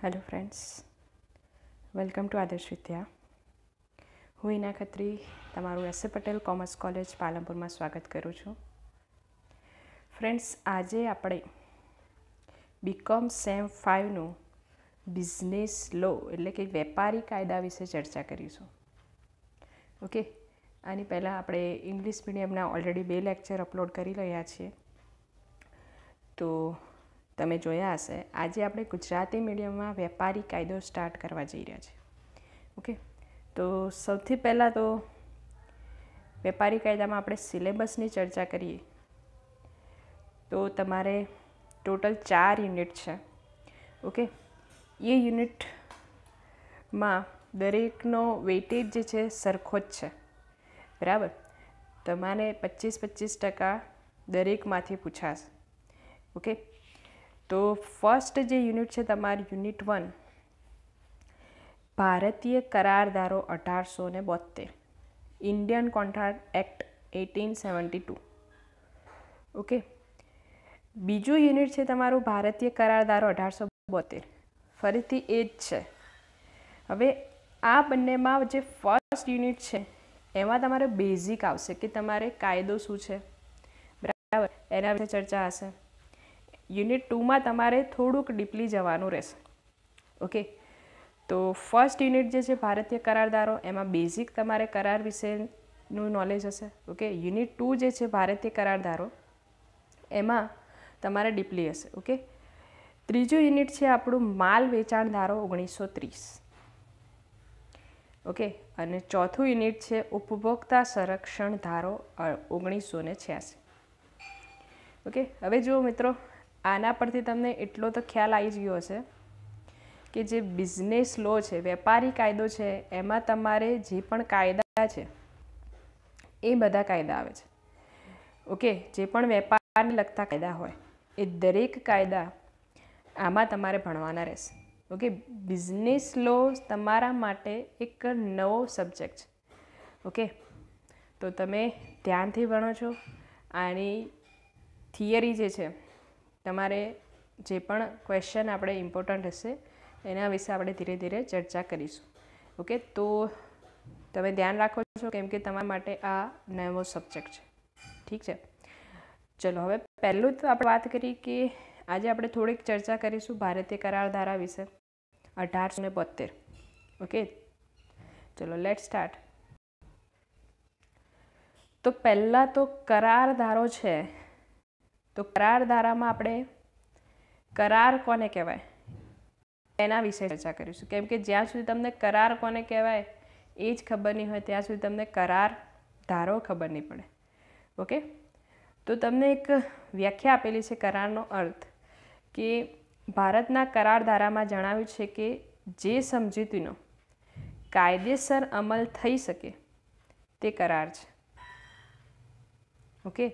hello friends welcome to આદર્શ વિદ્યા હું ઈના ખત્રી તમારું S A Patel commerce college પાલનપુરમાં સ્વાગત કરું છું ફ્રેન્ડ્સ આજે આપણે બીકોમ સેમ ફાઇવનું બિઝનેસ લો એટલે કે વેપારી કાયદા વિશે ચર્ચા કરીશું ઓકે આની પહેલાં આપણે ઇંગ્લિશ મીડિયમના ઓલરેડી બે લેક્ચર અપલોડ કરી રહ્યા છીએ તો તમે જોયા હશે આજે આપણે ગુજરાતી મીડિયમમાં વેપારી કાયદો સ્ટાર્ટ કરવા જઈ રહ્યા છે ઓકે તો સૌથી પહેલાં તો વેપારી કાયદામાં આપણે સિલેબસની ચર્ચા કરીએ તો તમારે ટોટલ ચાર યુનિટ છે ઓકે એ યુનિટમાં દરેકનો વેટેજ જે છે સરખો જ છે બરાબર તમારે પચીસ પચીસ ટકા દરેકમાંથી પૂછાશે ઓકે તો ફર્સ્ટ જે યુનિટ છે તમારું યુનિટ વન ભારતીય કરારદારો અઢારસો ને બોતેર Indian contract act eighteen seventy two okay બીજું યુનિટ છે તમારું ભારતીય કરારદારો અઢારસો બોતેર ફરીથી એ જ છે હવે આ બંનેમાં જે ફર્સ્ટ યુનિટ છે એમાં તમારે બેઝિક આવશે કે તમારે કાયદો શું છે બરાબર એના વિશે ચર્ચા હશે યુનિટ ટુમાં તમારે થોડુંક ડીપલી જવાનું રહેશે ઓકે તો ફર્સ્ટ યુનિટ જે છે ભારતીય કરારદારો એમાં બેઝિક તમારે કરાર વિશેનું નોલેજ હશે ઓકે યુનિટ ટુ જે છે ભારતીય કરારદારો એમાં તમારે ડીપલી હશે ઓકે ત્રીજું યુનિટ છે આપણું માલ વેચાણ ધારો ઓગણીસો ત્રીસ ઓકે અને ચોથું યુનિટ છે ઉપભોક્તા સંરક્ષણ ધારો ઓગણીસો ને છ્યાસી ઓકે હવે જુઓ મિત્રો આના પરથી તમને એટલો તો ખ્યાલ આવી ગયો હશે કે જે બિઝનેસ લો છે વેપારી કાયદો છે એમાં તમારે જે પણ કાયદા છે એ બધા કાયદા આવે છે ઓકે જે પણ વેપારને લગતા કાયદા હોય એ દરેક કાયદા આમાં તમારે ભણવાના રહેશે ઓકે બિઝનેસ લો તમારા માટે એક નવો સબ્જેક્ટ છે ઓકે તો તમે ધ્યાનથી ભણો છો આની થિયરી જે છે તમારે જે પણ ક્વેશ્ચન આપણે ઇમ્પોર્ટન્ટ હશે એના વિશે આપણે ધીરે ધીરે ચર્ચા કરીશું ઓકે તો તમે ધ્યાન રાખો છો કેમ કે તમારા માટે આ નવો સબ્જેક્ટ છે ઠીક છે ચલો હવે પહેલું તો આપણે વાત કરી કે આજે આપણે થોડીક ચર્ચા કરીશું ભારતીય કરાર ધારા વિશે અઢારસો ને બોતેર ઓકે ચલો લેટ સ્ટાર્ટ તો પહેલાં તો કરાર ધારો છે તો કરાર ધારામાં આપણે કરાર કોને કહેવાય એના વિશે ચર્ચા કરીશું કેમ કે જ્યાં સુધી તમને કરાર કોને કહેવાય એ જ ખબર નહીં હોય ત્યાં સુધી તમને કરાર ધારો ખબર નહીં પડે ઓકે તો તમને એક વ્યાખ્યા આપેલી છે કરારનો અર્થ કે ભારતના કરાર ધારામાં જણાવ્યું છે કે જે સમજૂતીનો કાયદેસર અમલ થઈ શકે તે કરાર છે ઓકે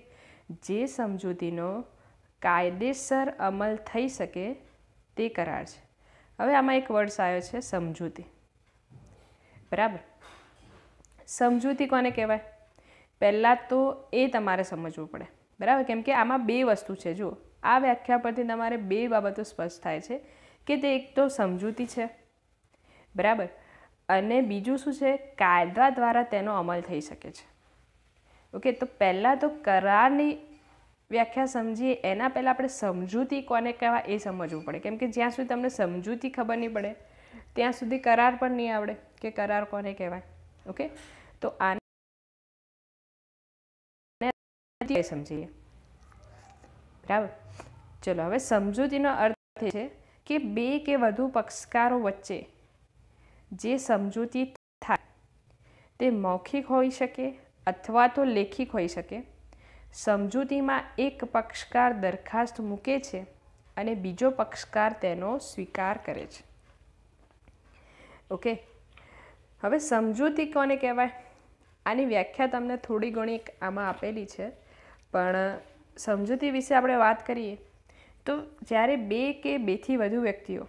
જે સમજૂતીનો કાયદેસર અમલ થઈ શકે તે કરાર છે હવે આમાં એક વર્ડ્સ આવ્યો છે સમજૂતી બરાબર સમજૂતી કોને કહેવાય પહેલાં તો એ તમારે સમજવું પડે બરાબર કેમ કે આમાં બે વસ્તુ છે જુઓ આ વ્યાખ્યા પરથી તમારે બે બાબતો સ્પષ્ટ થાય છે કે તે એક તો સમજૂતી છે બરાબર અને બીજું શું છે કાયદા દ્વારા તેનો અમલ થઈ શકે છે ઓકે તો પહેલાં તો કરારની વ્યાખ્યા સમજીએ એના પહેલાં આપણે સમજૂતી કોને કહેવાય એ સમજવું પડે કેમ કે જ્યાં સુધી તમને સમજૂતી ખબર નહીં પડે ત્યાં સુધી કરાર પણ નહીં આવડે કે કરાર કોને કહેવાય ઓકે તો આને સમજીએ બરાબર ચલો હવે સમજૂતીનો અર્થ એ છે કે બે કે વધુ પક્ષકારો વચ્ચે જે સમજૂતી થાય તે મૌખિક હોઈ શકે અથવા તો લેખિક હોઈ શકે સમજૂતીમાં એક પક્ષકાર દરખાસ્ત મૂકે છે અને બીજો પક્ષકાર તેનો સ્વીકાર કરે છે ઓકે હવે સમજૂતી કોને કહેવાય આની વ્યાખ્યા તમને થોડી ઘણી આમાં આપેલી છે પણ સમજૂતી વિશે આપણે વાત કરીએ તો જ્યારે બે કે બેથી વધુ વ્યક્તિઓ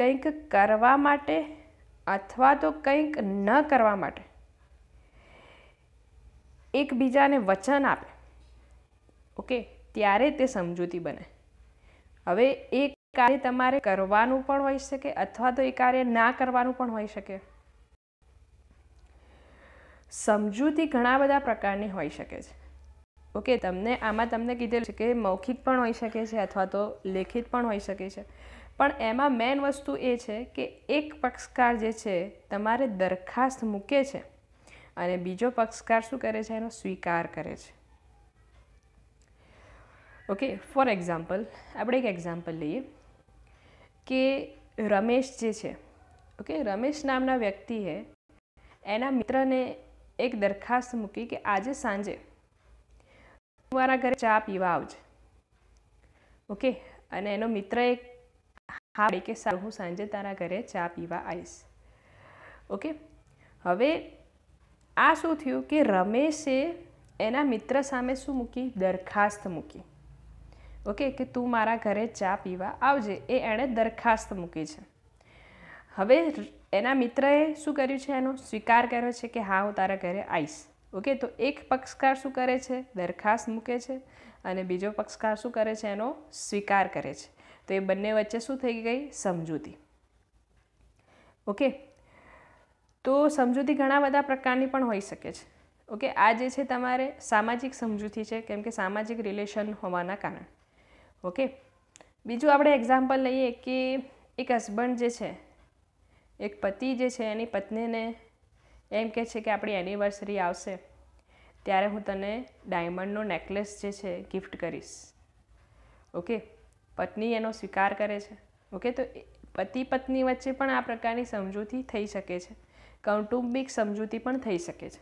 કંઈક કરવા માટે અથવા તો કંઈક ન કરવા માટે એકબીજાને વચન આપે ઓકે ત્યારે તે સમજૂતી બને હવે એ કાર્ય તમારે કરવાનું પણ હોઈ શકે અથવા તો એ કાર્ય ના કરવાનું પણ હોઈ શકે સમજૂતી ઘણા બધા પ્રકારની હોઈ શકે છે ઓકે તમને આમાં તમને કીધેલું છે કે મૌખિક પણ હોઈ શકે છે અથવા તો લેખિત પણ હોઈ શકે છે પણ એમાં મેન વસ્તુ એ છે કે એક પક્ષકાર જે છે તમારે દરખાસ્ત મૂકે છે અને બીજો પક્ષકાર શું કરે છે એનો સ્વીકાર કરે છે ઓકે ફોર એક્ઝામ્પલ આપણે એક એક્ઝામ્પલ લઈએ કે રમેશ જે છે ઓકે રમેશ નામના વ્યક્તિએ એના મિત્રને એક દરખાસ્ત મૂકી કે આજે સાંજે મારા ઘરે ચા પીવા આવજે ઓકે અને એનો મિત્ર એક હા કે સારું હું સાંજે તારા ઘરે ચા પીવા આવીશ ઓકે હવે આ શું થયું કે રમેશે એના મિત્ર સામે શું મૂકી દરખાસ્ત મૂકી ઓકે કે તું મારા ઘરે ચા પીવા આવજે એ એણે દરખાસ્ત મૂકી છે હવે એના મિત્રએ શું કર્યું છે એનો સ્વીકાર કર્યો છે કે હા હું તારા ઘરે આવીશ ઓકે તો એક પક્ષકાર શું કરે છે દરખાસ્ત મૂકે છે અને બીજો પક્ષકાર શું કરે છે એનો સ્વીકાર કરે છે તો એ બંને વચ્ચે શું થઈ ગઈ સમજૂતી ઓકે તો સમજૂતી ઘણા બધા પ્રકારની પણ હોઈ શકે છે ઓકે આ જે છે તમારે સામાજિક સમજૂતી છે કેમ કે સામાજિક રિલેશન હોવાના કારણે ઓકે બીજું આપણે એક્ઝામ્પલ લઈએ કે એક હસબન્ડ જે છે એક પતિ જે છે એની પત્નીને એમ કહે છે કે આપણી એનિવર્સરી આવશે ત્યારે હું તને ડાયમંડનો નેકલેસ જે છે ગિફ્ટ કરીશ ઓકે પત્ની એનો સ્વીકાર કરે છે ઓકે તો પતિ પત્ની વચ્ચે પણ આ પ્રકારની સમજૂતી થઈ શકે છે કૌટુંબિક સમજૂતી પણ થઈ શકે છે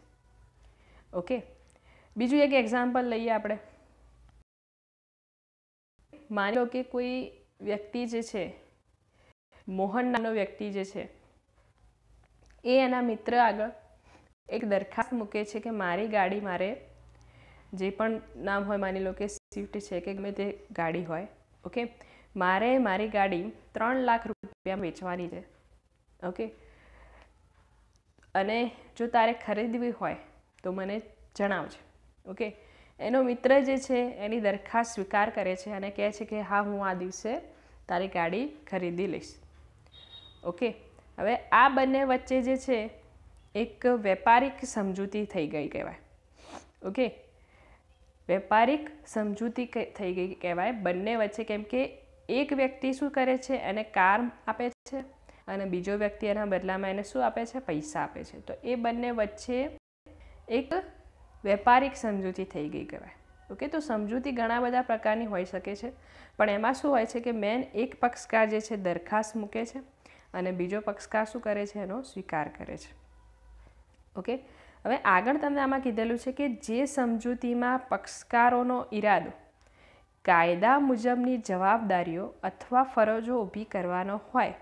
ઓકે બીજું એક એક્ઝામ્પલ લઈએ આપણે માની લો કે કોઈ વ્યક્તિ જે છે મોહન નામનો વ્યક્તિ જે છે એ એના મિત્ર આગળ એક દરખાસ્ત મૂકે છે કે મારી ગાડી મારે જે પણ નામ હોય માની લો કે સ્વિફ્ટ છે કે ગમે તે ગાડી હોય ઓકે મારે મારી ગાડી ત્રણ લાખ રૂપિયા વેચવાની છે ઓકે અને જો તારે ખરીદવી હોય તો મને જણાવજે ઓકે એનો મિત્ર જે છે એની દરખાસ્ત સ્વીકાર કરે છે અને કહે છે કે હા હું આ દિવસે તારી ગાડી ખરીદી લઈશ ઓકે હવે આ બંને વચ્ચે જે છે એક વેપારિક સમજૂતી થઈ ગઈ કહેવાય ઓકે વેપારિક સમજૂતી થઈ ગઈ કહેવાય બંને વચ્ચે કેમ કે એક વ્યક્તિ શું કરે છે એને કાર આપે છે અને બીજો વ્યક્તિ એના બદલામાં એને શું આપે છે પૈસા આપે છે તો એ બંને વચ્ચે એક વેપારિક સમજૂતી થઈ ગઈ કહેવાય ઓકે તો સમજૂતી ઘણા બધા પ્રકારની હોઈ શકે છે પણ એમાં શું હોય છે કે મેન એક પક્ષકાર જે છે દરખાસ્ત મૂકે છે અને બીજો પક્ષકાર શું કરે છે એનો સ્વીકાર કરે છે ઓકે હવે આગળ તમને આમાં કીધેલું છે કે જે સમજૂતીમાં પક્ષકારોનો ઈરાદો કાયદા મુજબની જવાબદારીઓ અથવા ફરજો ઊભી કરવાનો હોય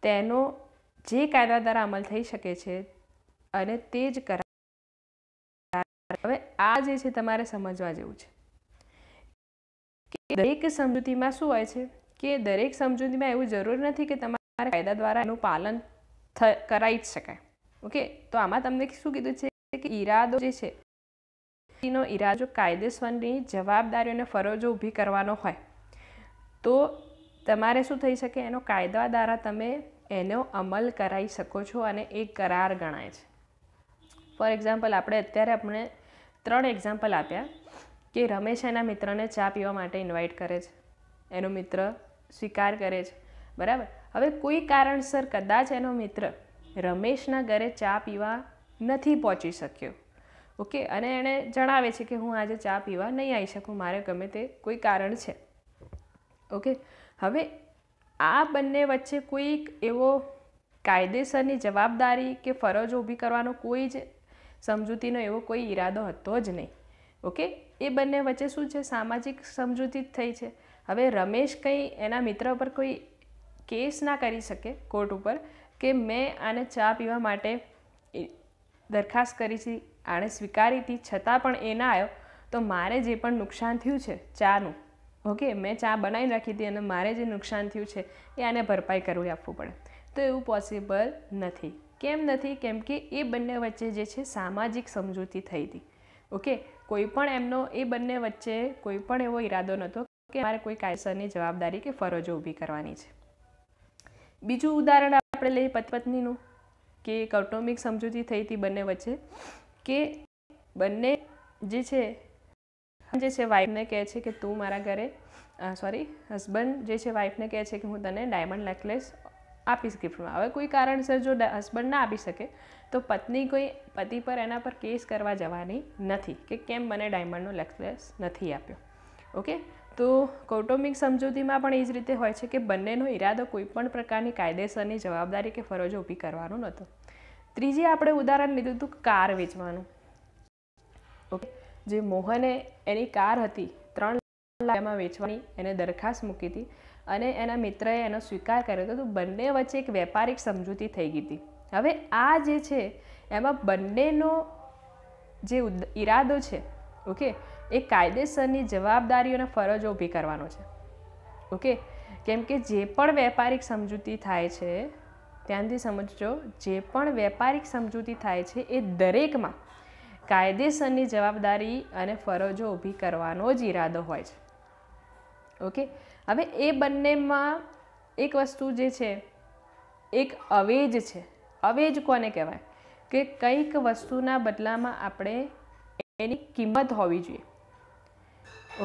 તેનો જે કાયદા દ્વારા અમલ થઈ શકે છે અને તે જ કરાર હવે આ જે છે તમારે સમજવા જેવું છે દરેક સમજૂતીમાં શું હોય છે કે દરેક સમજૂતીમાં એવું જરૂરી નથી કે તમારા કાયદા દ્વારા એનું પાલન કરાવી જ શકાય ઓકે તો આમાં તમને શું કીધું છે કે ઈરાદો જે છે નો ઈરાદો કાયદેસરની જવાબદારીઓને ફરજો ઊભી કરવાનો હોય તો તમારે શું થઈ શકે એનો કાયદા દ્વારા તમે એનો અમલ કરાવી શકો છો અને એ કરાર ગણાય છે ફોર એક્ઝામ્પલ આપણે અત્યારે આપણે ત્રણ એક્ઝામ્પલ આપ્યા કે રમેશ એના મિત્રને ચા પીવા માટે ઇન્વાઇટ કરે છે એનો મિત્ર સ્વીકાર કરે છે બરાબર હવે કોઈ કારણસર કદાચ એનો મિત્ર રમેશના ઘરે ચા પીવા નથી પહોંચી શક્યો ઓકે અને એણે જણાવે છે કે હું આજે ચા પીવા નહીં આવી શકું મારે ગમે તે કોઈ કારણ છે ઓકે હવે આ બંને વચ્ચે કોઈક એવો કાયદેસરની જવાબદારી કે ફરજ ઊભી કરવાનો કોઈ જ સમજૂતીનો એવો કોઈ ઈરાદો હતો જ નહીં ઓકે એ બંને વચ્ચે શું છે સામાજિક સમજૂતી જ થઈ છે હવે રમેશ કંઈ એના મિત્ર પર કોઈ કેસ ના કરી શકે કોર્ટ ઉપર કે મેં આને ચા પીવા માટે દરખાસ્ત કરી હતી આણે સ્વીકારી હતી છતાં પણ એ ના આવ્યો તો મારે જે પણ નુકસાન થયું છે ચાનું ઓકે મેં ચા બનાવી રાખી હતી અને મારે જે નુકસાન થયું છે એ આને ભરપાઈ કરવી આપવું પડે તો એવું પોસિબલ નથી કેમ નથી કેમ કે એ બંને વચ્ચે જે છે સામાજિક સમજૂતી થઈ હતી ઓકે કોઈ પણ એમનો એ બંને વચ્ચે કોઈ પણ એવો ઈરાદો નહોતો કે મારે કોઈ કાયસરની જવાબદારી કે ફરજો ઊભી કરવાની છે બીજું ઉદાહરણ આપણે લઈએ પત્નીનું કે કૌટુંબિક સમજૂતી થઈ હતી બંને વચ્ચે કે બંને જે છે જે છે વાઈફને કહે છે કે તું મારા ઘરે સોરી હસબન્ડ જે છે વાઈફને કહે છે કે હું તને ડાયમંડ નેકલેસ આપીશ ગિફ્ટમાં હવે કોઈ કારણસર જો હસબન્ડ ના આપી શકે તો પત્ની કોઈ પતિ પર એના પર કેસ કરવા જવાની નથી કે કેમ મને ડાયમંડનો નેકલેસ નથી આપ્યો ઓકે તો કૌટુંબિક સમજૂતીમાં પણ એ જ રીતે હોય છે કે બંનેનો ઈરાદો કોઈપણ પ્રકારની કાયદેસરની જવાબદારી કે ફરજો ઊભી કરવાનો નહોતો ત્રીજી આપણે ઉદાહરણ લીધું હતું કાર વેચવાનું ઓકે જે મોહને એની કાર હતી ત્રણ લાખમાં વેચવાની એને દરખાસ્ત મૂકી હતી અને એના મિત્રએ એનો સ્વીકાર કર્યો હતો તો બંને વચ્ચે એક વેપારિક સમજૂતી થઈ ગઈ હતી હવે આ જે છે એમાં બંનેનો જે ઈરાદો છે ઓકે એ કાયદેસરની જવાબદારીઓ અને ફરજો ઊભી કરવાનો છે ઓકે કેમ કે જે પણ વેપારિક સમજૂતી થાય છે ત્યાંથી સમજજો જે પણ વેપારિક સમજૂતી થાય છે એ દરેકમાં કાયદેસરની જવાબદારી અને ફરજો ઊભી કરવાનો જ ઈરાદો હોય છે ઓકે હવે એ બંનેમાં એક વસ્તુ જે છે એક અવેજ છે અવેજ કોને કહેવાય કે કંઈક વસ્તુના બદલામાં આપણે એની કિંમત હોવી જોઈએ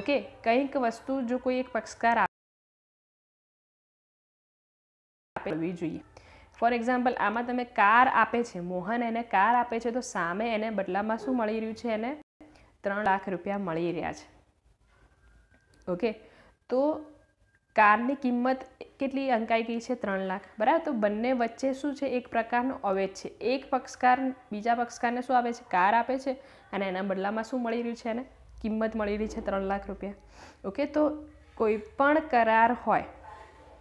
ઓકે કંઈક વસ્તુ જો કોઈ એક પક્ષકાર આપવી જોઈએ ફોર એક્ઝામ્પલ આમાં તમે કાર આપે છે મોહન એને કાર આપે છે તો સામે એને બદલામાં શું મળી રહ્યું છે એને ત્રણ લાખ રૂપિયા મળી રહ્યા છે ઓકે તો કારની કિંમત કેટલી અંકાઈ ગઈ છે ત્રણ લાખ બરાબર તો બંને વચ્ચે શું છે એક પ્રકારનો અવેજ છે એક પક્ષકાર બીજા પક્ષકારને શું આપે છે કાર આપે છે અને એના બદલામાં શું મળી રહ્યું છે એને કિંમત મળી રહી છે ત્રણ લાખ રૂપિયા ઓકે તો કોઈ પણ કરાર હોય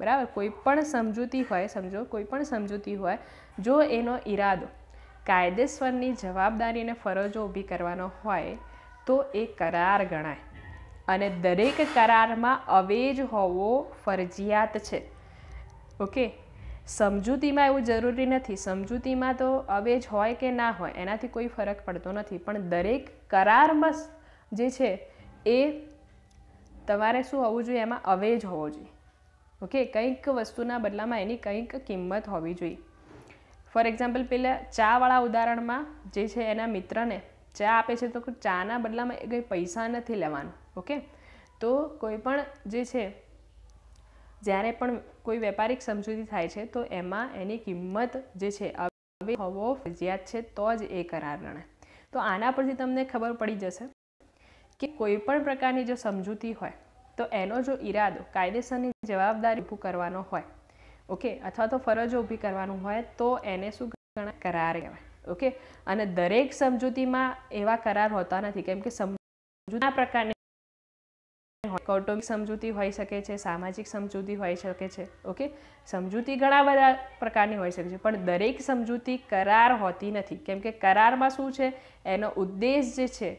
બરાબર કોઈ પણ સમજૂતી હોય સમજો કોઈ પણ સમજૂતી હોય જો એનો ઈરાદો કાયદેસરની જવાબદારીને અને ફરજો ઊભી કરવાનો હોય તો એ કરાર ગણાય અને દરેક કરારમાં અવેજ હોવો ફરજિયાત છે ઓકે સમજૂતીમાં એવું જરૂરી નથી સમજૂતીમાં તો અવેજ હોય કે ના હોય એનાથી કોઈ ફરક પડતો નથી પણ દરેક કરારમાં જે છે એ તમારે શું હોવું જોઈએ એમાં અવેજ હોવો જોઈએ ઓકે કંઈક વસ્તુના બદલામાં એની કંઈક કિંમત હોવી જોઈએ ફોર એક્ઝામ્પલ પેલા ચાવાળા ઉદાહરણમાં જે છે એના મિત્રને ચા આપે છે તો ચાના બદલામાં એ કંઈ પૈસા નથી લેવાનું ઓકે તો કોઈ પણ જે છે જ્યારે પણ કોઈ વેપારિક સમજૂતી થાય છે તો એમાં એની કિંમત જે છે હવે હોવો ફરજિયાત છે તો જ એ કરાર રણે તો આના પરથી તમને ખબર પડી જશે કે કોઈ પણ પ્રકારની જો સમજૂતી હોય તો એનો જો ઈરાદો કાયદેસરની જવાબદારી ઊભું કરવાનો હોય ઓકે અથવા તો ફરજો ઊભી કરવાનું હોય તો એને શું કરાર કહેવાય ઓકે અને દરેક સમજૂતીમાં એવા કરાર હોતા નથી કેમ કે સમજૂતા પ્રકારની કૌટુંબિક સમજૂતી હોઈ શકે છે સામાજિક સમજૂતી હોઈ શકે છે ઓકે સમજૂતી ઘણા બધા પ્રકારની હોઈ શકે છે પણ દરેક સમજૂતી કરાર હોતી નથી કેમ કે કરારમાં શું છે એનો ઉદ્દેશ જે છે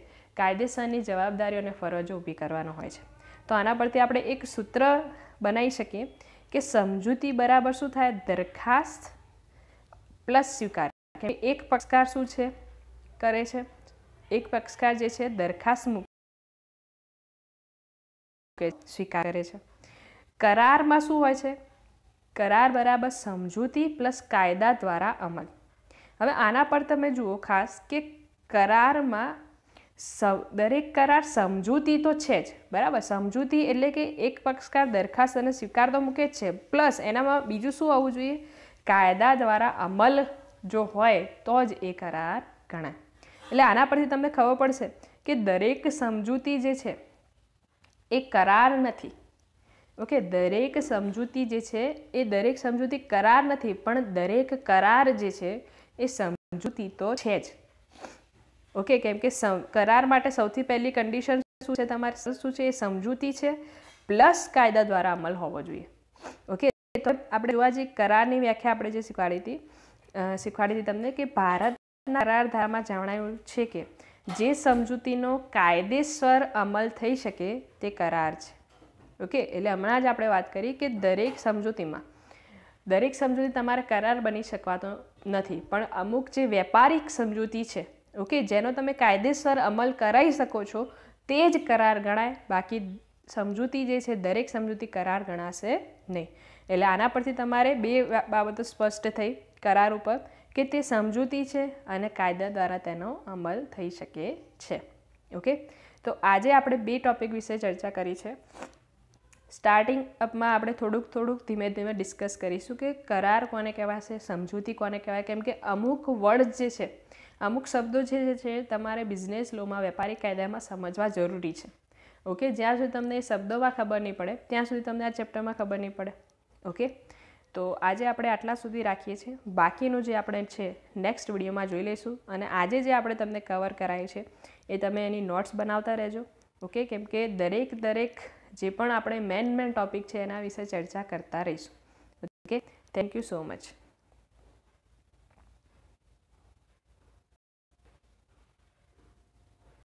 કાયદેસરની જવાબદારીઓ અને ફરજો ઊભી કરવાનો હોય છે તો આના પરથી આપણે એક સૂત્ર બનાવી શકીએ કે સમજૂતી બરાબર શું થાય દરખાસ્ત પ્લસ સ્વીકાર કે એક પક્ષકાર શું છે કરે છે એક પક્ષકાર જે છે દરખાસ્ત મૂકે સ્વીકાર કરે છે કરારમાં શું હોય છે કરાર બરાબર સમજૂતી પ્લસ કાયદા દ્વારા અમલ હવે આના પર તમે જુઓ ખાસ કે કરારમાં સૌ દરેક કરાર સમજૂતી તો છે જ બરાબર સમજૂતી એટલે કે એક પક્ષકાર દરખાસ્ત અને સ્વીકાર તો મૂકે જ છે પ્લસ એનામાં બીજું શું આવવું જોઈએ કાયદા દ્વારા અમલ જો હોય તો જ એ કરાર ગણાય એટલે આના પરથી તમને ખબર પડશે કે દરેક સમજૂતી જે છે એ કરાર નથી ઓકે દરેક સમજૂતી જે છે એ દરેક સમજૂતી કરાર નથી પણ દરેક કરાર જે છે એ સમજૂતી તો છે જ ઓકે કેમ કે કરાર માટે સૌથી પહેલી કન્ડિશન શું છે તમારે શું છે એ સમજૂતી છે પ્લસ કાયદા દ્વારા અમલ હોવો જોઈએ ઓકે તો આપણે જોવા જઈએ કરારની વ્યાખ્યા આપણે જે શીખવાડી હતી શીખવાડી હતી તમને કે ભારતના કરાર ધારામાં જણાયું છે કે જે સમજૂતીનો કાયદેસર અમલ થઈ શકે તે કરાર છે ઓકે એટલે હમણાં જ આપણે વાત કરી કે દરેક સમજૂતીમાં દરેક સમજૂતી તમારે કરાર બની શકવાતો નથી પણ અમુક જે વેપારિક સમજૂતી છે ઓકે જેનો તમે કાયદેસર અમલ કરાવી શકો છો તે જ કરાર ગણાય બાકી સમજૂતી જે છે દરેક સમજૂતી કરાર ગણાશે નહીં એટલે આના પરથી તમારે બે બાબતો સ્પષ્ટ થઈ કરાર ઉપર કે તે સમજૂતી છે અને કાયદા દ્વારા તેનો અમલ થઈ શકે છે ઓકે તો આજે આપણે બે ટોપિક વિશે ચર્ચા કરી છે સ્ટાર્ટિંગ અપમાં આપણે થોડુંક થોડુંક ધીમે ધીમે ડિસ્કસ કરીશું કે કરાર કોને કહેવાશે સમજૂતી કોને કહેવાય કેમ કે અમુક વર્ડ જે છે અમુક શબ્દો જે છે તમારે બિઝનેસ લોમાં વેપારી કાયદામાં સમજવા જરૂરી છે ઓકે જ્યાં સુધી તમને એ શબ્દોમાં ખબર નહીં પડે ત્યાં સુધી તમને આ ચેપ્ટરમાં ખબર નહીં પડે ઓકે તો આજે આપણે આટલા સુધી રાખીએ છીએ બાકીનું જે આપણે છે નેક્સ્ટ વિડીયોમાં જોઈ લઈશું અને આજે જે આપણે તમને કવર કરાય છે એ તમે એની નોટ્સ બનાવતા રહેજો ઓકે કેમ કે દરેક દરેક જે પણ આપણે મેન મેન ટોપિક છે એના વિશે ચર્ચા કરતા રહીશું okay thank you so much